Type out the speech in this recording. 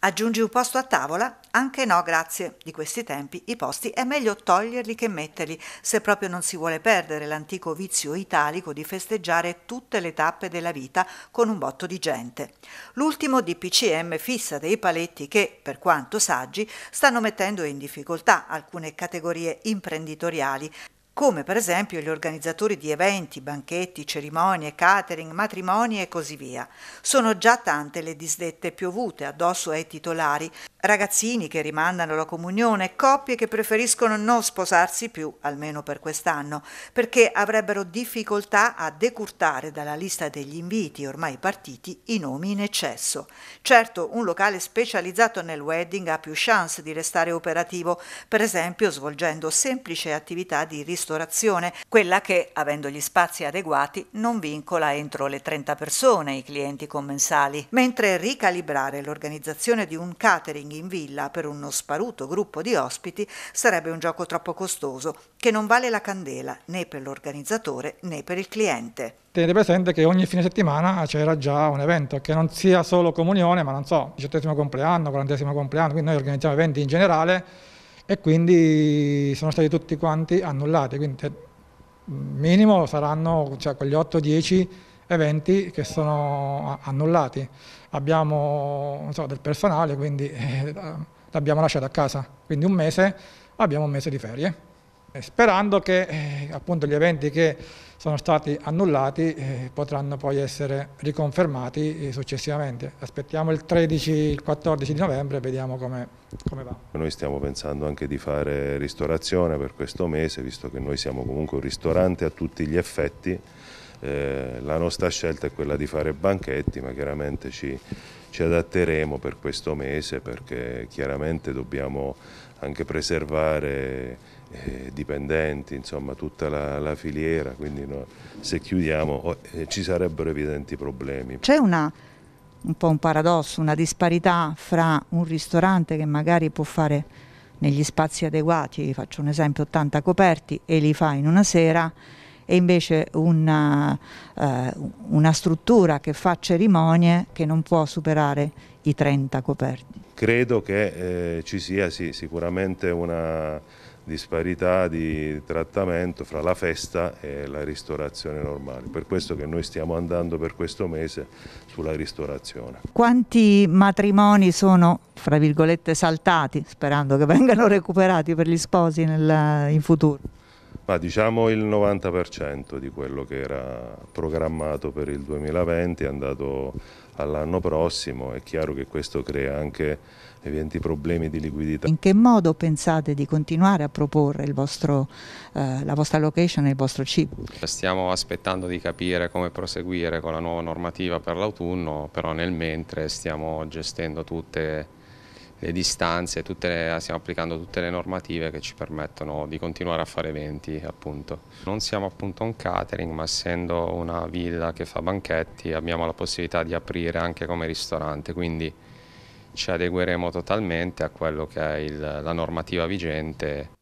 Aggiungi un posto a tavola? Anche no, grazie. Di questi tempi i posti è meglio toglierli che metterli, se proprio non si vuole perdere l'antico vizio italico di festeggiare tutte le tappe della vita con un botto di gente. L'ultimo DPCM fissa dei paletti che, per quanto saggi, stanno mettendo in difficoltà alcune categorie imprenditoriali come per esempio gli organizzatori di eventi, banchetti, cerimonie, catering, matrimoni e così via. Sono già tante le disdette piovute addosso ai titolari ragazzini che rimandano la comunione, coppie che preferiscono non sposarsi più, almeno per quest'anno, perché avrebbero difficoltà a decurtare dalla lista degli inviti ormai partiti i nomi in eccesso. Certo, un locale specializzato nel wedding ha più chance di restare operativo, per esempio svolgendo semplice attività di ristorazione, quella che, avendo gli spazi adeguati, non vincola entro le 30 persone i clienti commensali, mentre ricalibrare l'organizzazione di un catering in villa per uno sparuto gruppo di ospiti sarebbe un gioco troppo costoso che non vale la candela né per l'organizzatore né per il cliente. Tenete presente che ogni fine settimana c'era già un evento, che non sia solo comunione, ma non so, diciottesimo compleanno, quarantesimo compleanno, quindi noi organizziamo eventi in generale e quindi sono stati tutti quanti annullati, quindi cioè, minimo saranno cioè, quegli 8-10 eventi che sono annullati. Abbiamo so, del personale, quindi eh, l'abbiamo lasciato a casa, quindi un mese abbiamo un mese di ferie. Eh, sperando che eh, appunto gli eventi che sono stati annullati eh, potranno poi essere riconfermati eh, successivamente. Aspettiamo il 13, il 14 di novembre e vediamo come, come va. Noi stiamo pensando anche di fare ristorazione per questo mese, visto che noi siamo comunque un ristorante a tutti gli effetti eh, la nostra scelta è quella di fare banchetti, ma chiaramente ci, ci adatteremo per questo mese perché chiaramente dobbiamo anche preservare eh, dipendenti, insomma tutta la, la filiera, quindi no, se chiudiamo oh, eh, ci sarebbero evidenti problemi. C'è una, un po' un paradosso, una disparità fra un ristorante che magari può fare negli spazi adeguati, faccio un esempio, 80 coperti e li fa in una sera e invece una, eh, una struttura che fa cerimonie che non può superare i 30 coperti. Credo che eh, ci sia sì, sicuramente una disparità di trattamento fra la festa e la ristorazione normale, per questo che noi stiamo andando per questo mese sulla ristorazione. Quanti matrimoni sono, fra virgolette, saltati, sperando che vengano recuperati per gli sposi nel, in futuro? Ma diciamo il 90% di quello che era programmato per il 2020 è andato all'anno prossimo, è chiaro che questo crea anche evidenti problemi di liquidità. In che modo pensate di continuare a proporre vostro, eh, la vostra location e il vostro cibo? Stiamo aspettando di capire come proseguire con la nuova normativa per l'autunno, però nel mentre stiamo gestendo tutte le distanze, le, stiamo applicando tutte le normative che ci permettono di continuare a fare eventi appunto. Non siamo appunto un catering ma essendo una villa che fa banchetti abbiamo la possibilità di aprire anche come ristorante quindi ci adegueremo totalmente a quello che è il, la normativa vigente.